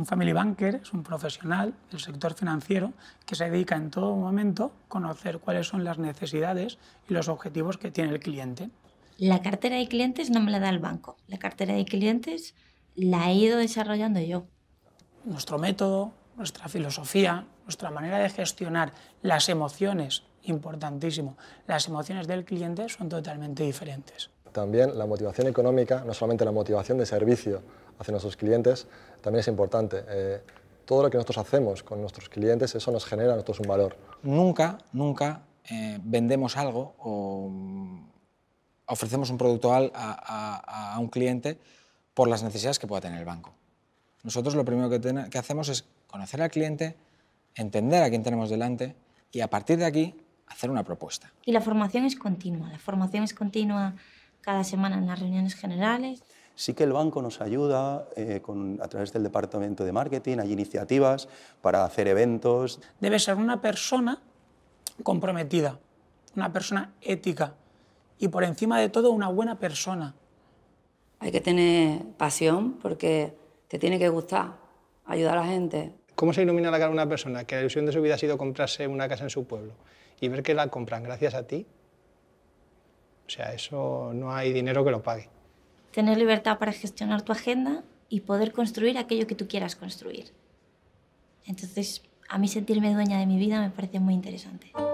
un family banker es un profesional del sector financiero que se dedica en todo momento a conocer cuáles son las necesidades y los objetivos que tiene el cliente. La cartera de clientes no me la da el banco. La cartera de clientes la he ido desarrollando yo. Nuestro método, nuestra filosofía, nuestra manera de gestionar las emociones, importantísimo, las emociones del cliente son totalmente diferentes también la motivación económica, no solamente la motivación de servicio hacia nuestros clientes, también es importante. Eh, todo lo que nosotros hacemos con nuestros clientes, eso nos genera nosotros un valor. Nunca, nunca eh, vendemos algo o mm, ofrecemos un producto a, un cliente por las necesidades que pueda tener el banco. Nosotros lo primero que, que hacemos es conocer al cliente, entender a quién tenemos delante y a partir de aquí hacer una propuesta. Y la formación es continua, la formación es continua cada semana en las reuniones generales. Sí que el banco nos ayuda eh, con, a través del departamento de marketing, hay iniciativas para hacer eventos. Debe ser una persona comprometida, una persona ética y por encima de todo una buena persona. Hay que tener pasión porque te tiene que gustar ayudar a la gente. ¿Cómo se ilumina la cara de una persona que la ilusión de su vida ha sido comprarse una casa en su pueblo y ver que la compran gracias a ti? O sea, eso no hay dinero que lo pague. Tener libertad para gestionar tu agenda y poder construir aquello que tú quieras construir. Entonces, a mí sentirme dueña de mi vida me parece muy interesante.